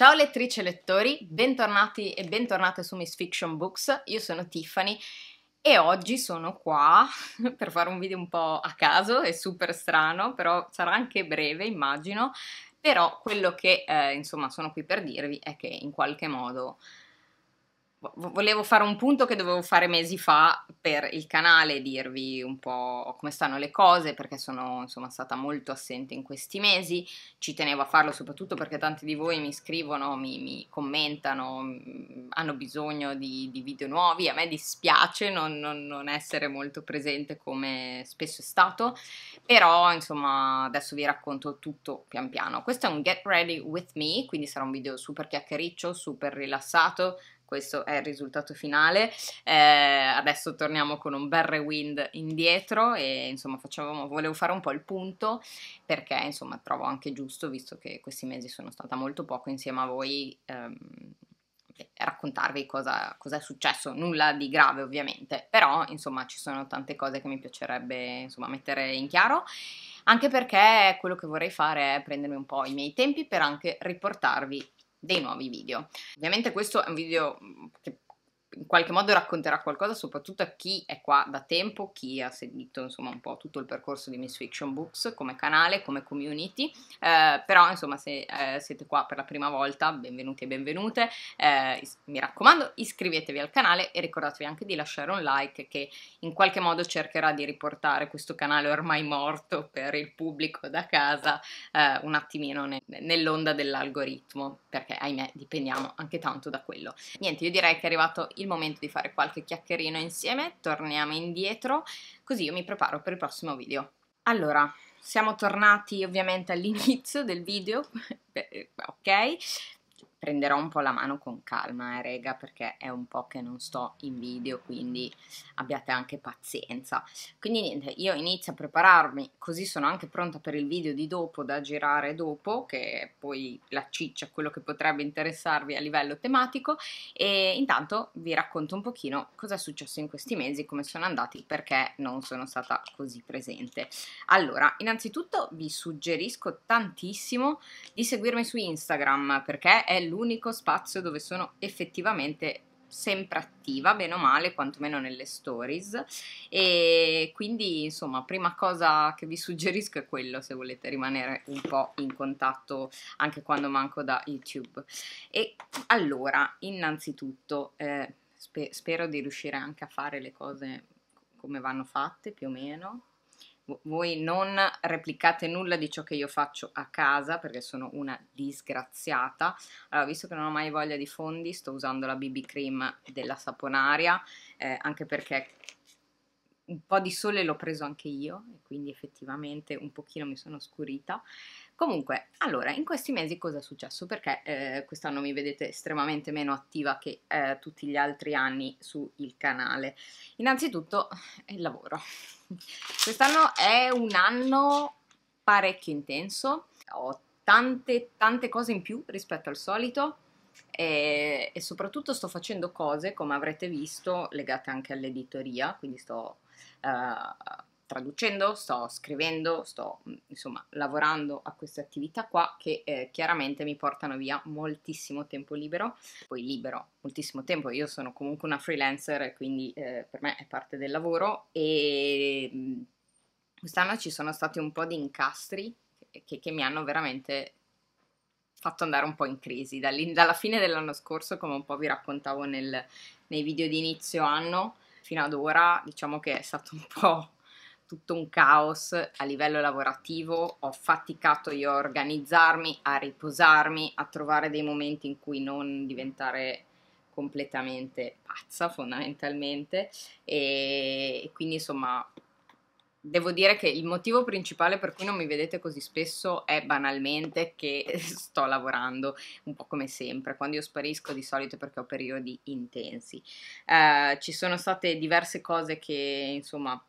Ciao lettrici e lettori, bentornati e bentornate su Miss Fiction Books, io sono Tiffany e oggi sono qua per fare un video un po' a caso e super strano, però sarà anche breve immagino, però quello che eh, insomma sono qui per dirvi è che in qualche modo volevo fare un punto che dovevo fare mesi fa per il canale, dirvi un po' come stanno le cose, perché sono insomma stata molto assente in questi mesi, ci tenevo a farlo soprattutto perché tanti di voi mi scrivono, mi, mi commentano, mm, hanno bisogno di, di, video nuovi, a me dispiace non, non, non essere molto presente come spesso è stato, però insomma adesso vi racconto tutto pian piano. Questo è un Get Ready With Me, quindi sarà un video super chiacchiericcio, super rilassato, questo è il risultato finale. Eh, adesso torniamo con un bel rewind indietro e insomma facciamo, volevo fare un po' il punto perché insomma trovo anche giusto, visto che questi mesi sono stata molto poco insieme a voi, ehm, raccontarvi cosa, cosa, è successo, nulla di grave ovviamente, però insomma ci sono tante cose che mi piacerebbe insomma mettere in chiaro, anche perché quello che vorrei fare è prendermi un po' i miei tempi per anche riportarvi dei nuovi video. Ovviamente questo è un video mm, che in qualche modo racconterà qualcosa soprattutto a chi è qua da tempo, chi ha seguito insomma un po' tutto il percorso di Miss Fiction Books come canale, come community, eh, però insomma se eh, siete qua per la prima volta benvenuti e benvenute, eh, is- mi raccomando iscrivetevi al canale e ricordatevi anche di lasciare un like che in qualche modo cercherà di riportare questo canale ormai morto per il pubblico da casa eh, un attimino ne- nell'onda dell'algoritmo perché ahimè dipendiamo anche tanto da quello. Niente, io direi che è arrivato il momento di fare qualche chiacchierino insieme, torniamo indietro, così io mi preparo per il prossimo video. Allora, siamo tornati ovviamente all'inizio del video, eh, ok? prenderò un po' la mano con calma, eh, rega, perché è un po' che non sto in video, quindi abbiate anche pazienza. Quindi niente, io inizio a prepararmi, così sono anche pronta per il video di dopo, da girare dopo, che è poi la ciccia, quello che potrebbe interessarvi a livello tematico, e intanto vi racconto un pochino cosa è successo in questi mesi, come sono andati, perché non sono stata così presente. Allora, innanzitutto vi suggerisco tantissimo di seguirmi su Instagram, perché è l'unico spazio dove sono effettivamente sempre attiva, bene o male, quantomeno nelle stories. E quindi, insomma, prima cosa che vi suggerisco è quello se volete rimanere un po' in contatto anche quando manco da YouTube. E allora, innanzitutto, eh, spe- spero di riuscire anche a fare le cose come vanno fatte più o meno voi non replicate nulla di ciò che io faccio a casa perché sono una disgraziata. Allora, visto che non ho mai voglia di fondi, sto usando la BB cream della Saponaria, eh, anche perché un po' di sole l'ho preso anche io e quindi effettivamente un pochino mi sono scurita. Comunque, allora, in questi mesi cosa è successo? Perché eh, quest'anno mi vedete estremamente meno attiva che eh, tutti gli altri anni sul canale. Innanzitutto eh, il lavoro. quest'anno è un anno parecchio intenso, ho tante, tante cose in più rispetto al solito e, eh, e soprattutto sto facendo cose, come avrete visto, legate anche all'editoria, quindi sto... Uh, traducendo, sto scrivendo, sto mm, insomma lavorando a queste attività qua che eh, chiaramente mi portano via moltissimo tempo libero, poi libero moltissimo tempo, io sono comunque una freelancer quindi eh, per me è parte del lavoro e mm, quest'anno ci sono stati un po' di incastri che, che mi hanno veramente fatto andare un po' in crisi dalla fine dell'anno scorso, come un po' vi raccontavo nel, nei video di inizio anno, fino ad ora diciamo che è stato un po' tutto un caos a livello lavorativo, ho faticato io a organizzarmi, a riposarmi, a trovare dei momenti in cui non diventare completamente pazza fondamentalmente e, quindi insomma devo dire che il motivo principale per cui non mi vedete così spesso è banalmente che sto lavorando un po' come sempre. Quando io sparisco di solito è perché ho periodi intensi. Eh, ci sono state diverse cose che insomma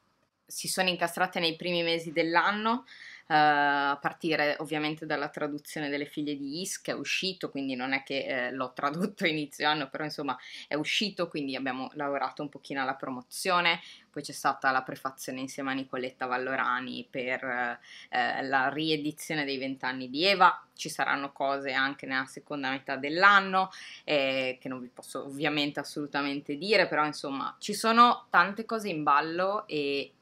si sono incastrate nei primi mesi dell'anno, eh, a partire ovviamente dalla traduzione delle figlie di Is, che è uscito, quindi non è che eh, l'ho tradotto inizio anno, però insomma è uscito, quindi abbiamo lavorato un pochino alla promozione, poi c'è stata la prefazione insieme a Nicoletta Vallorani per eh, eh, la riedizione dei vent'anni di Eva, ci saranno cose anche nella seconda metà dell'anno eh, che non vi posso ovviamente assolutamente dire, però insomma ci sono tante cose in ballo e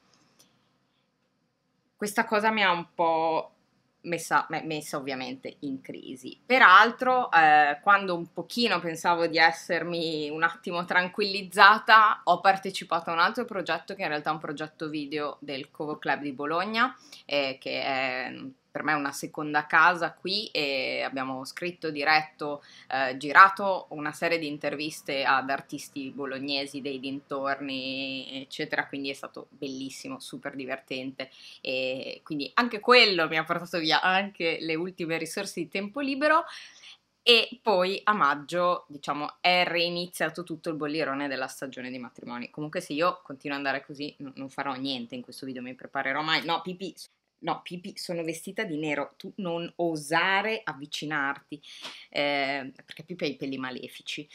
questa cosa mi ha un po' Messa, messa, ovviamente in crisi. Peraltro, eh, quando un pochino pensavo di essermi un attimo tranquillizzata, ho partecipato a un altro progetto che in realtà è un progetto video del Covo Club di Bologna, eh, che è mm, per me è una seconda casa qui e abbiamo scritto, diretto, eh, girato una serie di interviste ad artisti bolognesi dei dintorni, eccetera, quindi è stato bellissimo, super divertente e quindi anche quello mi ha portato via anche le ultime risorse di tempo libero e poi a maggio, diciamo, è reiniziato tutto il bollirone della stagione dei matrimoni. Comunque se io continuo ad andare così non farò niente in questo video, mi preparerò mai. No, pipì. No, Pipi, sono vestita di nero, tu non osare avvicinarti, eh, perché Pipi ha i peli malefici.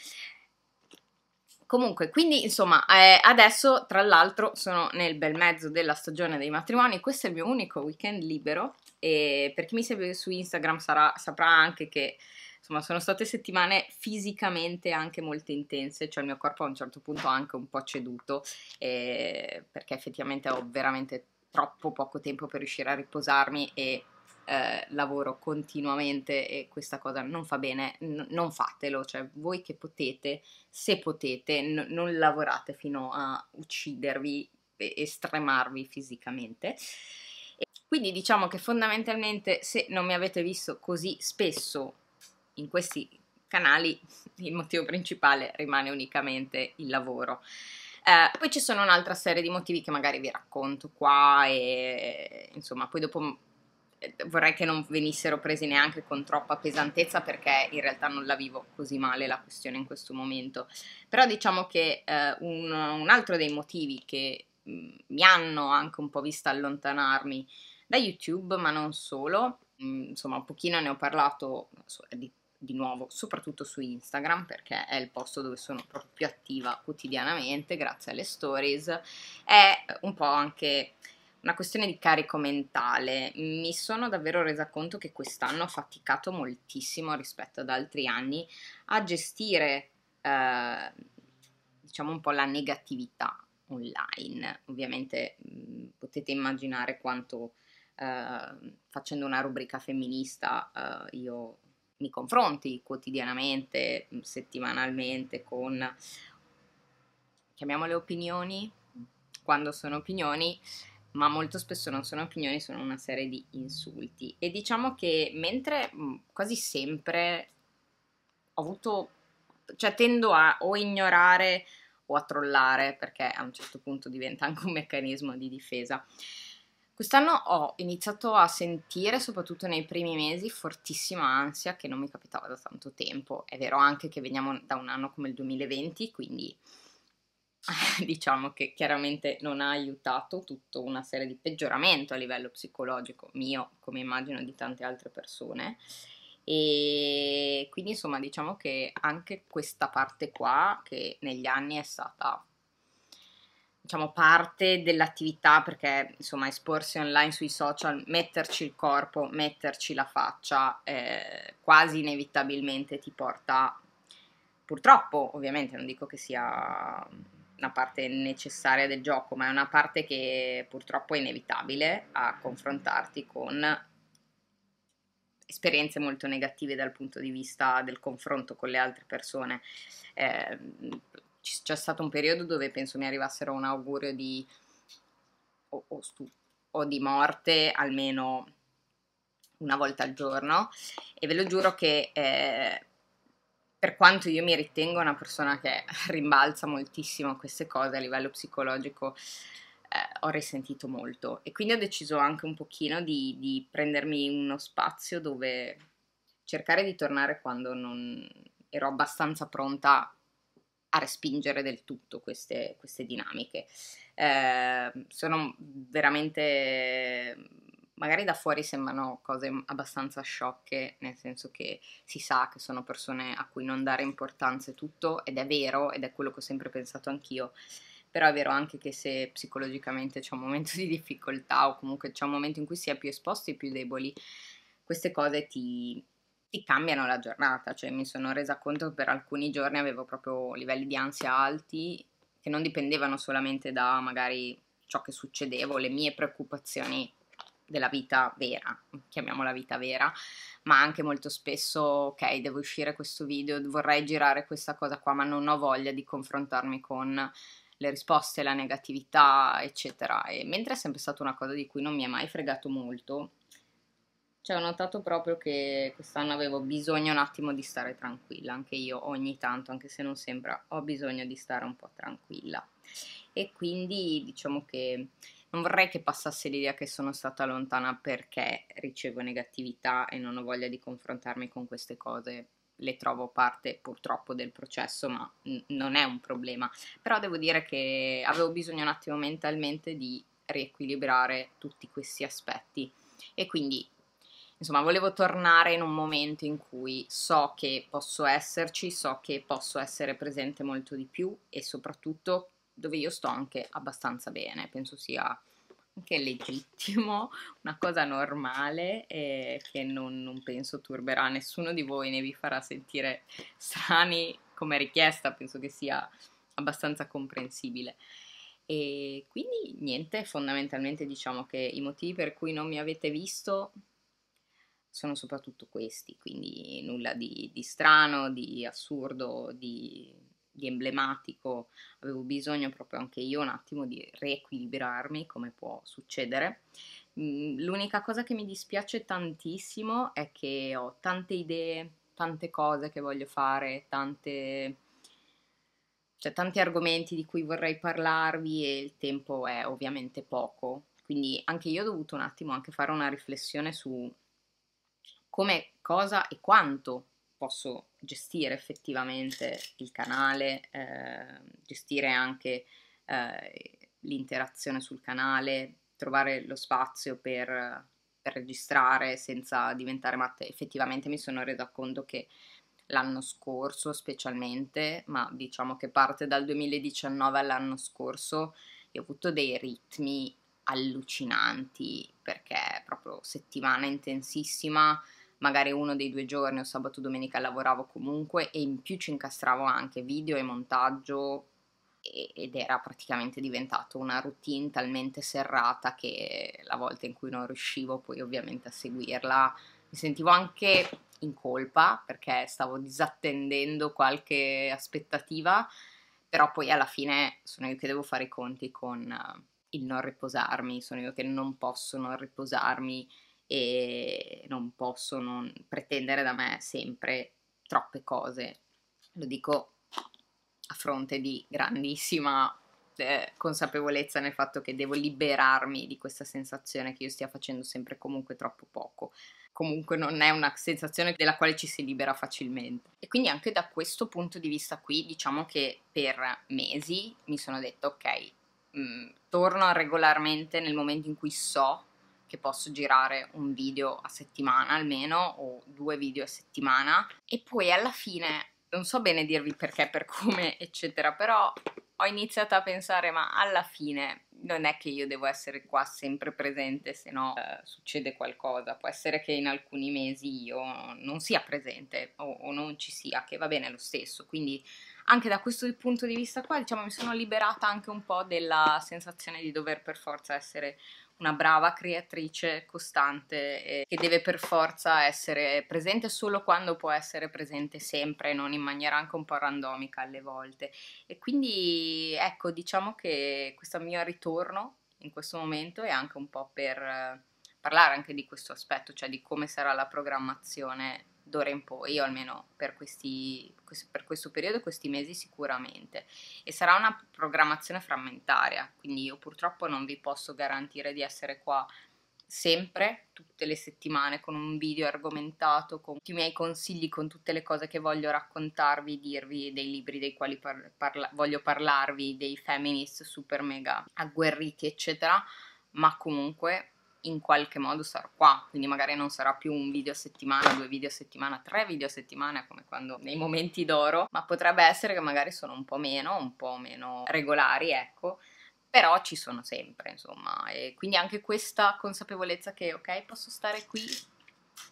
Comunque, quindi insomma, eh, adesso tra l'altro sono nel bel mezzo della stagione dei matrimoni, questo è il mio unico weekend libero e per chi mi segue su Instagram sarà, saprà anche che insomma sono state settimane fisicamente anche molto intense, cioè il mio corpo a un certo punto ha anche un po' ceduto eh, perché effettivamente ho veramente troppo poco tempo per riuscire a riposarmi e eh, lavoro continuamente e questa cosa non fa bene, n- non fatelo, cioè voi che potete, se potete, n- non lavorate fino a uccidervi e estremarvi fisicamente. E quindi diciamo che fondamentalmente se non mi avete visto così spesso in questi canali, il motivo principale rimane unicamente il lavoro. Eh, poi ci sono un'altra serie di motivi che magari vi racconto qua e insomma poi dopo eh, vorrei che non venissero presi neanche con troppa pesantezza perché in realtà non la vivo così male la questione in questo momento. Però diciamo che eh, un, un, altro dei motivi che mm, mi hanno anche un po' vista allontanarmi da YouTube, ma non solo, mm, insomma un pochino ne ho parlato di di nuovo soprattutto su Instagram perché è il posto dove sono proprio più attiva quotidianamente grazie alle stories, è un po' anche una questione di carico mentale. Mi sono davvero resa conto che quest'anno ho faticato moltissimo rispetto ad altri anni a gestire eh, diciamo un po' la negatività online. Ovviamente mh, mm, potete immaginare quanto eh, facendo una rubrica femminista eh, io mi confronti quotidianamente, mm, settimanalmente con, chiamiamole opinioni, quando sono opinioni, ma molto spesso non sono opinioni, sono una serie di insulti. E diciamo che mentre mm, quasi sempre ho avuto, cioè tendo a o ignorare o a trollare, perché a un certo punto diventa anche un meccanismo di difesa. Quest'anno ho iniziato a sentire, soprattutto nei primi mesi, fortissima ansia che non mi capitava da tanto tempo. È vero anche che veniamo da un anno come il 2020, quindi diciamo che chiaramente non ha aiutato tutta una serie di peggioramento a livello psicologico mio, come immagino di tante altre persone. E quindi insomma diciamo che anche questa parte qua, che negli anni è stata diciamo, parte dell'attività perché insomma esporsi online sui social, metterci il corpo, metterci la faccia, eh, quasi inevitabilmente ti porta, purtroppo ovviamente non dico che sia una parte necessaria del gioco, ma è una parte che purtroppo è inevitabile a confrontarti con esperienze molto negative dal punto di vista del confronto con le altre persone. Eh, c'è stato un periodo dove penso mi arrivassero un augurio di o, o, stu, o di morte almeno una volta al giorno e ve lo giuro che eh, per quanto io mi ritengo una persona che rimbalza moltissimo queste cose a livello psicologico eh, ho risentito molto e quindi ho deciso anche un pochino di, di prendermi uno spazio dove cercare di tornare quando non ero abbastanza pronta a respingere del tutto queste, queste dinamiche. Eh, sono veramente magari da fuori sembrano cose abbastanza sciocche, nel senso che si sa che sono persone a cui non dare importanza e tutto, ed è vero, ed è quello che ho sempre pensato anch'io, però è vero anche che se psicologicamente c'è un momento di difficoltà o comunque c'è un momento in cui si è più esposti e più deboli, queste cose ti, ti cambiano la giornata, cioè mi sono resa conto che per alcuni giorni avevo proprio livelli di ansia alti che non dipendevano solamente da magari ciò che succedevo, le mie preoccupazioni della vita vera, chiamiamola vita vera, ma anche molto spesso, ok, devo uscire questo video, vorrei girare questa cosa qua, ma non ho voglia di confrontarmi con le risposte, la negatività, eccetera. E mentre è sempre stata una cosa di cui non mi è mai fregato molto, cioè ho notato proprio che quest'anno avevo bisogno un attimo di stare tranquilla, anche io ogni tanto, anche se non sembra, ho bisogno di stare un po' tranquilla. E quindi diciamo che non vorrei che passasse l'idea che sono stata lontana perché ricevo negatività e non ho voglia di confrontarmi con queste cose. Le trovo parte purtroppo del processo, ma n- non è un problema. Però devo dire che avevo bisogno un attimo mentalmente di riequilibrare tutti questi aspetti e quindi Insomma, volevo tornare in un momento in cui so che posso esserci, so che posso essere presente molto di più e soprattutto dove io sto anche abbastanza bene, penso sia anche legittimo, una cosa normale e che non, non, penso turberà nessuno di voi né vi farà sentire strani come richiesta, penso che sia abbastanza comprensibile. E quindi niente, fondamentalmente diciamo che i motivi per cui non mi avete visto sono soprattutto questi, quindi nulla di, di strano, di assurdo, di, di, emblematico. Avevo bisogno proprio anche io un attimo di riequilibrarmi, come può succedere. Mm, l'unica cosa che mi dispiace tantissimo è che ho tante idee, tante cose che voglio fare, tante, cioè, tanti argomenti di cui vorrei parlarvi e il tempo è ovviamente poco. Quindi anche io ho dovuto un attimo fare una riflessione su come cosa e quanto posso gestire effettivamente il canale, eh, gestire anche eh, l'interazione sul canale, trovare lo spazio per, per registrare senza diventare matte. Effettivamente mi sono resa conto che l'anno scorso specialmente, ma diciamo che parte dal 2019 all'anno scorso, io ho avuto dei ritmi allucinanti perché è proprio settimana intensissima magari uno dei due giorni o sabato o domenica lavoravo comunque e in più ci incastravo anche video e montaggio ed era praticamente diventato una routine talmente serrata che la volta in cui non riuscivo poi ovviamente a seguirla mi sentivo anche in colpa perché stavo disattendendo qualche aspettativa, però poi alla fine sono io che devo fare i conti con eh, il non riposarmi, sono io che non posso non riposarmi e non posso non pretendere da me sempre troppe cose. Lo dico a fronte di grandissima eh, consapevolezza nel fatto che devo liberarmi di questa sensazione che io stia facendo sempre comunque troppo poco. Comunque non è una sensazione della quale ci si libera facilmente. E quindi anche da questo punto di vista qui, diciamo che per mesi mi sono detto ok, mh, mm, torno regolarmente nel momento in cui so che posso girare un video a settimana almeno o due video a settimana e poi alla fine non so bene dirvi perché, per come, eccetera, però ho iniziato a pensare ma alla fine non è che io devo essere qua sempre presente, se no eh, succede qualcosa. Può essere che in alcuni mesi io non sia presente o, o non ci sia, che va bene lo stesso. Quindi anche da questo punto di vista qua, diciamo, mi sono liberata anche un po' della sensazione di dover per forza essere una brava creatrice costante eh, che deve per forza essere presente solo quando può essere presente sempre, e non in maniera anche un po' randomica alle volte. E quindi ecco, diciamo che questo mio ritorno in questo momento è anche un po' per eh, parlare anche di questo aspetto, cioè di come sarà la programmazione d'ora in poi, o almeno per, questi, per questo periodo, questi mesi sicuramente. E sarà una programmazione frammentaria, quindi io purtroppo non vi posso garantire di essere qua sempre, tutte le settimane, con un video argomentato, con tutti i miei consigli, con tutte le cose che voglio raccontarvi, dirvi dei libri dei quali parla- parla- voglio parlarvi, dei feminist super mega agguerriti, eccetera. Ma comunque in qualche modo sarò qua, quindi magari non sarà più un video a settimana, due video a settimana, tre video a settimana come quando nei momenti d'oro, ma potrebbe essere che magari sono un po' meno, un po' meno regolari, ecco, però ci sono sempre, insomma, e quindi anche questa consapevolezza che ok, posso stare qui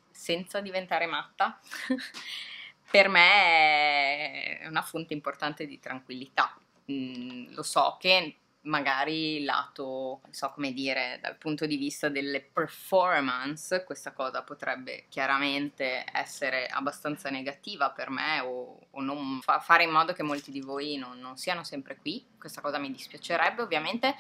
senza diventare matta. per me è una fonte importante di tranquillità. Mm, lo so che magari lato, non so come dire, dal punto di vista delle performance, questa cosa potrebbe chiaramente essere abbastanza negativa per me o, o fa, fare in modo che molti di voi non, non siano sempre qui, questa cosa mi dispiacerebbe ovviamente,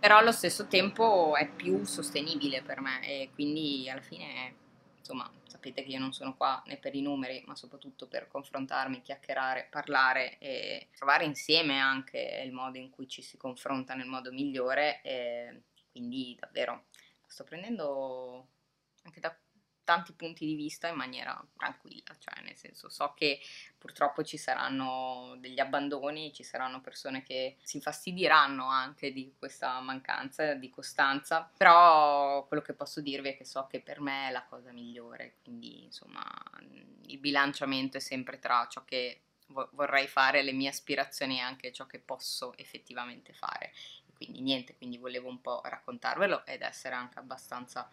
però allo stesso tempo è più sostenibile per me e quindi alla fine, insomma, sapete che io non sono qua né per i numeri, ma soprattutto per confrontarmi, chiacchierare, parlare e trovare insieme anche il modo in cui ci si confronta nel modo migliore. E quindi davvero sto prendendo anche da tanti punti di vista in maniera tranquilla, cioè nel senso so che purtroppo ci saranno degli abbandoni, ci saranno persone che si infastidiranno anche di questa mancanza di costanza, però quello che posso dirvi è che so che per me è la cosa migliore, quindi insomma il bilanciamento è sempre tra ciò che vorrei fare, le mie aspirazioni e anche ciò che posso effettivamente fare. Quindi niente, quindi volevo un po' raccontarvelo ed essere anche abbastanza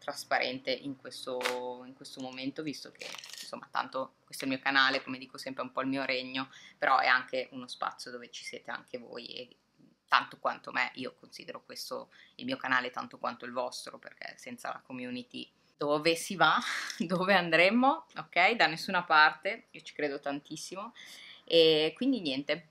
trasparente in questo, in questo momento, visto che insomma tanto questo è il mio canale, come dico sempre, è un po' il mio regno, però è anche uno spazio dove ci siete anche voi e tanto quanto me, io considero questo il mio canale tanto quanto il vostro, perché senza la community dove si va, dove andremmo, ok? Da nessuna parte, io ci credo tantissimo. E quindi niente,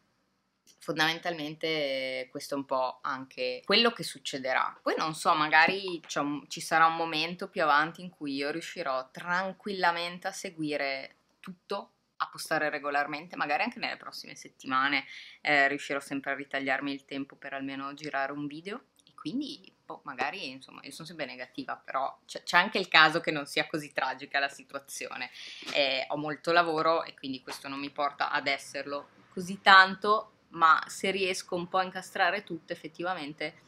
fondamentalmente questo è un po' anche quello che succederà. Poi non so, magari ci sarà un momento più avanti in cui io riuscirò tranquillamente a seguire tutto a postare regolarmente, magari anche nelle prossime settimane eh, riuscirò sempre a ritagliarmi il tempo per almeno girare un video e quindi boh, magari insomma io sono sempre negativa, però c'è, c'è, anche il caso che non sia così tragica la situazione. Eh, ho molto lavoro e quindi questo non mi porta ad esserlo così tanto, ma se riesco un po' a incastrare tutto effettivamente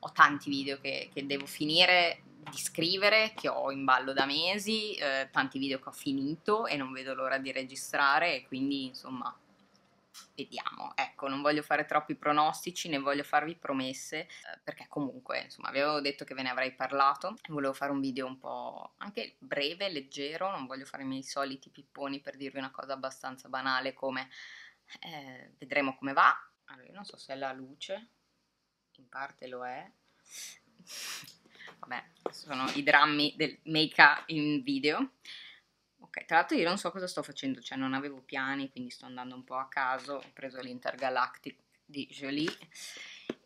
ho tanti video che, che devo finire di scrivere, che ho in ballo da mesi, eh, tanti video che ho finito e non vedo l'ora di registrare quindi insomma vediamo. Ecco, non voglio fare troppi pronostici né voglio farvi promesse, eh, perché comunque, insomma, avevo detto che ve ne avrei parlato. Volevo fare un video un po' anche breve, leggero, non voglio fare i miei soliti pipponi per dirvi una cosa abbastanza banale come eh, vedremo come va. Allora, io non so se è la luce, in parte lo è. Vabbè, sono i drammi del make-up in video. Ok, tra l'altro io non so cosa sto facendo, cioè non avevo piani, quindi sto andando un po' a caso, ho preso l'Intergalactic di Jolie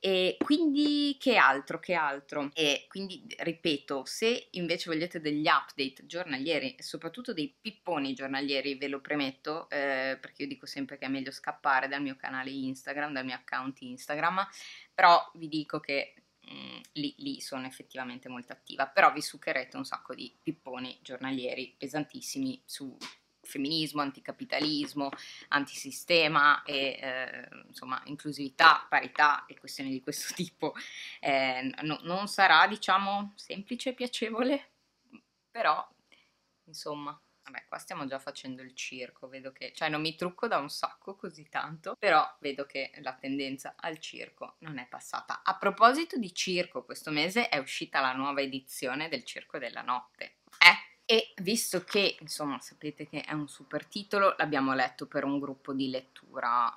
e quindi che altro, che altro? E quindi ripeto, se invece volete degli update giornalieri soprattutto dei pipponi giornalieri, ve lo premetto, eh, perché io dico sempre che è meglio scappare dal mio canale Instagram, dal mio account Instagram, però vi dico che mh, mm, lì, lì sono effettivamente molto attiva, però vi succherete un sacco di pipponi giornalieri pesantissimi su femminismo, anticapitalismo, antisistema e eh, insomma inclusività, parità e questioni di questo tipo eh, no, non sarà diciamo semplice e piacevole, però insomma vabbè qua stiamo già facendo il circo, vedo che cioè non mi trucco da un sacco così tanto, però vedo che la tendenza al circo non è passata. A proposito di circo, questo mese è uscita la nuova edizione del Circo della Notte. Eh? e visto che, insomma, sapete che è un super titolo, l'abbiamo letto per un gruppo di lettura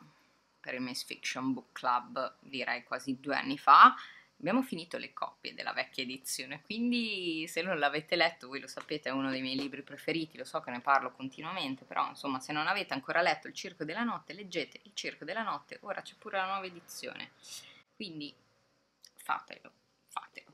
per il Miss Fiction Book Club, direi quasi due anni fa, abbiamo finito le copie della vecchia edizione, quindi se non l'avete letto, voi lo sapete, è uno dei miei libri preferiti, lo so che ne parlo continuamente, però insomma se non avete ancora letto Il Circo della Notte, leggete Il Circo della Notte, ora c'è pure la nuova edizione, quindi fatelo, fatelo.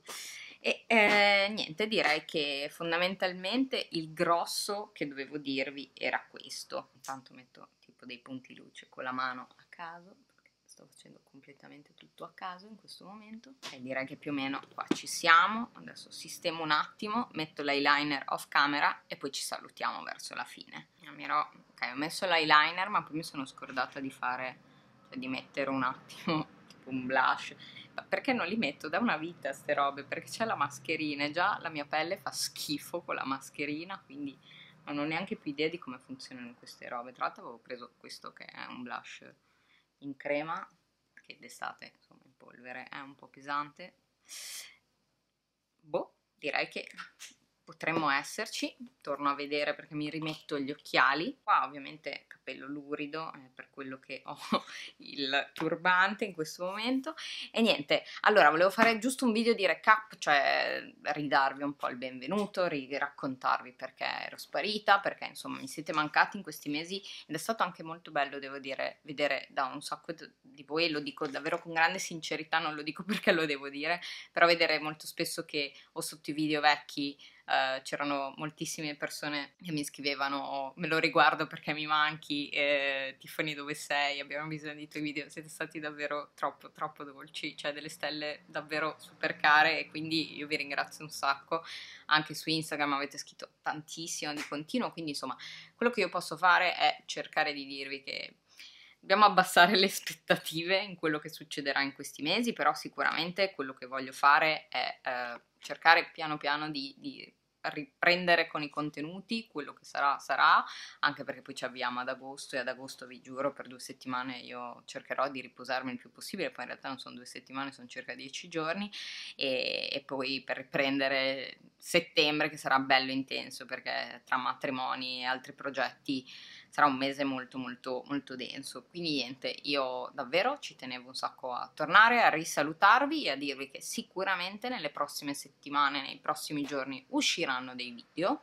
E eh, niente, direi che fondamentalmente il grosso che dovevo dirvi era questo. Intanto metto tipo dei punti luce con la mano a caso, perché sto facendo completamente tutto a caso in questo momento. E direi che più o meno qua ci siamo. Adesso sistemo un attimo, metto l'eyeliner off camera e poi ci salutiamo verso la fine. Ammirò, ok, ho messo l'eyeliner ma poi mi sono scordata di fare, cioè di mettere un attimo tipo un blush perché non li metto da una vita queste robe? Perché c'è la mascherina e già la mia pelle fa schifo con la mascherina, quindi non ho neanche più idea di come funzionano queste robe. Tra l'altro avevo preso questo che è un blush in crema, che d'estate insomma in polvere è un po' pesante. Boh, direi che potremmo esserci, torno a vedere perché mi rimetto gli occhiali, qua ovviamente capello lurido eh, per quello che ho il turbante in questo momento e niente, allora volevo fare giusto un video di recap, cioè ridarvi un po' il benvenuto, raccontarvi perché ero sparita, perché insomma mi siete mancati in questi mesi ed è stato anche molto bello devo dire vedere da un sacco di voi, lo dico davvero con grande sincerità, non lo dico perché lo devo dire, però vedere molto spesso che ho sotto i video vecchi eh, c'erano moltissime persone che mi scrivevano oh, me lo riguardo perché mi manchi, eh, Tiffany dove sei, abbiamo bisogno dei tuoi video, siete stati davvero troppo troppo dolci, cioè delle stelle davvero super care e quindi io vi ringrazio un sacco, anche su Instagram avete scritto tantissimo di continuo, quindi insomma quello che io posso fare è cercare di dirvi che dobbiamo abbassare le aspettative in quello che succederà in questi mesi, però sicuramente quello che voglio fare è eh, cercare piano piano di, di riprendere con i contenuti, quello che sarà sarà, anche perché poi ci avviamo ad agosto e ad agosto vi giuro per due settimane io cercherò di riposarmi il più possibile, poi in realtà non sono due settimane, sono circa dieci giorni e, e poi per riprendere settembre che sarà bello intenso perché tra matrimoni e altri progetti sarà un mese molto molto molto denso. Quindi niente, io davvero ci tenevo un sacco a tornare, a risalutarvi e a dirvi che sicuramente nelle prossime settimane, nei prossimi giorni usciranno dei video.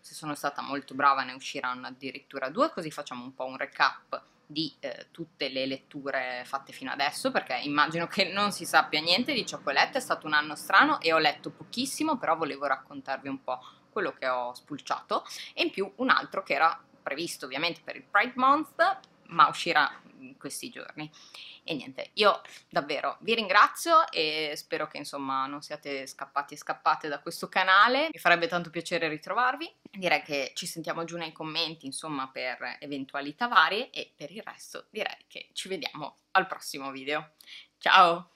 Se sono stata molto brava ne usciranno addirittura due, così facciamo un po' un recap di eh, tutte le letture fatte fino adesso perché immagino che non si sappia niente di ciò che ho letto, è stato un anno strano e ho letto pochissimo, però volevo raccontarvi un po' quello che ho spulciato e in più un altro che era previsto ovviamente per il Pride Month, ma uscirà in questi giorni. E niente, io davvero vi ringrazio e spero che insomma non siate scappati e scappate da questo canale, mi farebbe tanto piacere ritrovarvi. Direi che ci sentiamo giù nei commenti insomma per eventualità varie e per il resto direi che ci vediamo al prossimo video. Ciao!